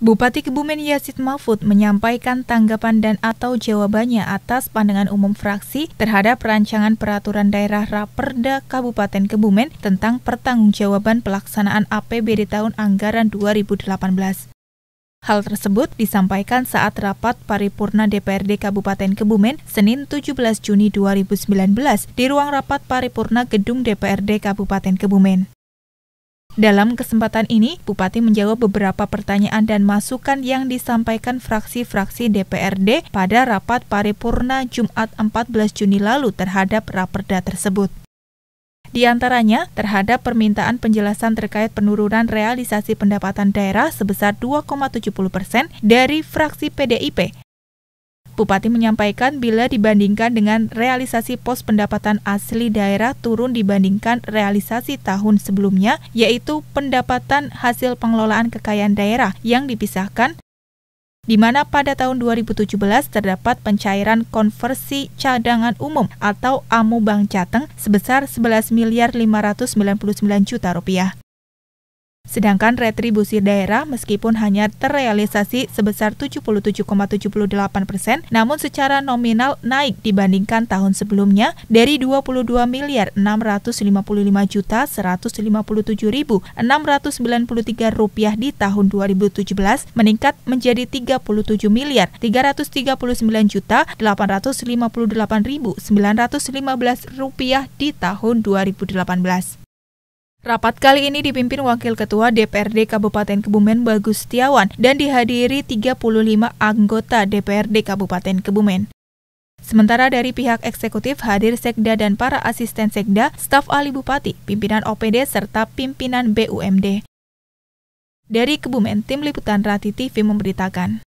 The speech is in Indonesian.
Bupati Kebumen Yasid Mahfud menyampaikan tanggapan dan atau jawabannya atas pandangan umum fraksi terhadap rancangan peraturan daerah Raperda Kabupaten Kebumen tentang pertanggungjawaban pelaksanaan APBD tahun anggaran 2018. Hal tersebut disampaikan saat rapat paripurna DPRD Kabupaten Kebumen Senin 17 Juni 2019 di ruang rapat paripurna Gedung DPRD Kabupaten Kebumen. Dalam kesempatan ini, Bupati menjawab beberapa pertanyaan dan masukan yang disampaikan fraksi-fraksi DPRD pada rapat paripurna Jumat 14 Juni lalu terhadap raperda tersebut. Di antaranya terhadap permintaan penjelasan terkait penurunan realisasi pendapatan daerah sebesar 2,70 persen dari fraksi PDIP Bupati menyampaikan bila dibandingkan dengan realisasi pos pendapatan asli daerah turun dibandingkan realisasi tahun sebelumnya, yaitu pendapatan hasil pengelolaan kekayaan daerah yang dipisahkan di mana pada tahun 2017 terdapat pencairan konversi cadangan umum atau AMU Bank Jateng sebesar 11 miliar 599 juta rupiah. Sedangkan retribusi daerah meskipun hanya terrealisasi sebesar 77,78 persen, namun secara nominal naik dibandingkan tahun sebelumnya dari 22 miliar 655 juta 157 ribu 693 rupiah di tahun 2017 meningkat menjadi 37 miliar 339 juta 858 ribu 915 rupiah di tahun 2018. Rapat kali ini dipimpin Wakil Ketua DPRD Kabupaten Kebumen Bagus Setiawan dan dihadiri 35 anggota DPRD Kabupaten Kebumen. Sementara dari pihak eksekutif hadir sekda dan para asisten sekda, staf ahli bupati, pimpinan OPD, serta pimpinan BUMD. Dari Kebumen, Tim Liputan Rati TV memberitakan.